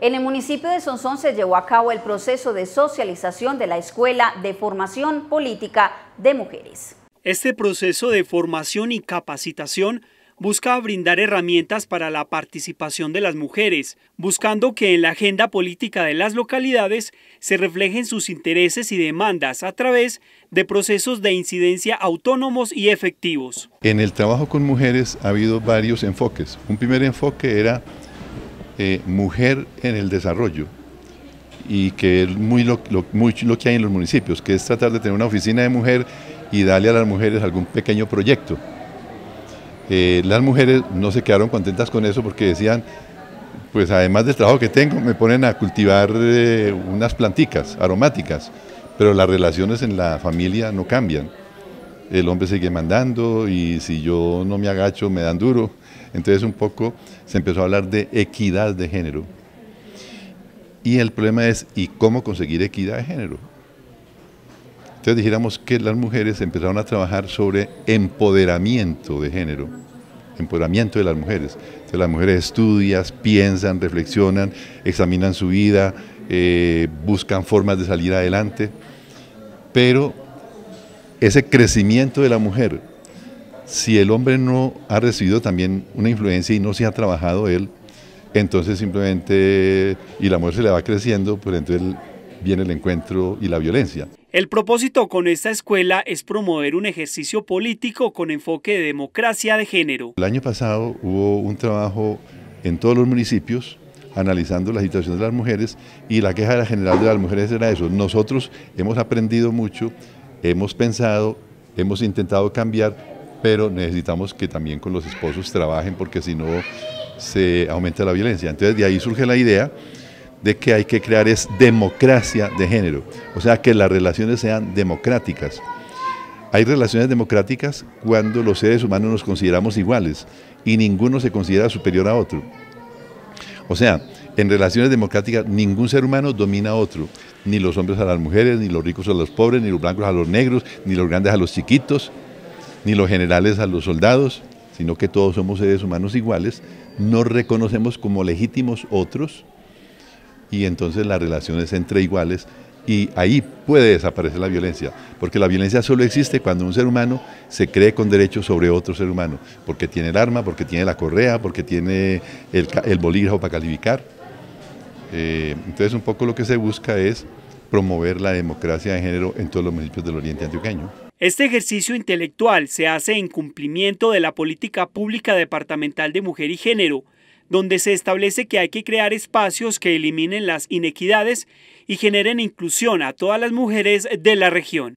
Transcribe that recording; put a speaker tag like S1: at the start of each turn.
S1: En el municipio de Sonsón se llevó a cabo el proceso de socialización de la Escuela de Formación Política de Mujeres. Este proceso de formación y capacitación busca brindar herramientas para la participación de las mujeres, buscando que en la agenda política de las localidades se reflejen sus intereses y demandas a través de procesos de incidencia autónomos y efectivos.
S2: En el trabajo con mujeres ha habido varios enfoques. Un primer enfoque era eh, mujer en el Desarrollo y que es muy lo, que hay en los municipios, que es tratar de tener una oficina de mujer y darle a las mujeres algún pequeño proyecto. Eh, las mujeres no se quedaron contentas con eso porque decían, pues además del trabajo que tengo, me ponen a cultivar eh, unas planticas aromáticas, pero las relaciones en la familia no cambian el hombre sigue mandando y si yo no me agacho me dan duro. Entonces un poco se empezó a hablar de equidad de género. Y el problema es, ¿y cómo conseguir equidad de género? Entonces dijéramos que las mujeres empezaron a trabajar sobre empoderamiento de género, empoderamiento de las mujeres. Entonces las mujeres estudian, piensan, reflexionan, examinan su vida, eh, buscan formas de salir adelante, pero ese crecimiento de la mujer, si el hombre no ha recibido también una influencia y no se ha trabajado él, entonces simplemente, y la mujer se le va creciendo, pues entonces viene el encuentro y la violencia.
S1: El propósito con esta escuela es promover un ejercicio político con enfoque de democracia de género.
S2: El año pasado hubo un trabajo en todos los municipios analizando la situación de las mujeres y la queja general de las mujeres era eso. Nosotros hemos aprendido mucho hemos pensado, hemos intentado cambiar, pero necesitamos que también con los esposos trabajen porque si no se aumenta la violencia. Entonces de ahí surge la idea de que hay que crear es democracia de género, o sea, que las relaciones sean democráticas. Hay relaciones democráticas cuando los seres humanos nos consideramos iguales y ninguno se considera superior a otro. O sea, en relaciones democráticas ningún ser humano domina a otro, ni los hombres a las mujeres, ni los ricos a los pobres, ni los blancos a los negros, ni los grandes a los chiquitos, ni los generales a los soldados, sino que todos somos seres humanos iguales, no reconocemos como legítimos otros y entonces las relaciones entre iguales y ahí puede desaparecer la violencia, porque la violencia solo existe cuando un ser humano se cree con derecho sobre otro ser humano, porque tiene el arma, porque tiene la correa, porque tiene el bolígrafo para calificar. Eh, entonces un poco lo que se busca es promover la democracia de género en todos los municipios del Oriente Antioqueño.
S1: Este ejercicio intelectual se hace en cumplimiento de la política pública departamental de mujer y género, donde se establece que hay que crear espacios que eliminen las inequidades y generen inclusión a todas las mujeres de la región.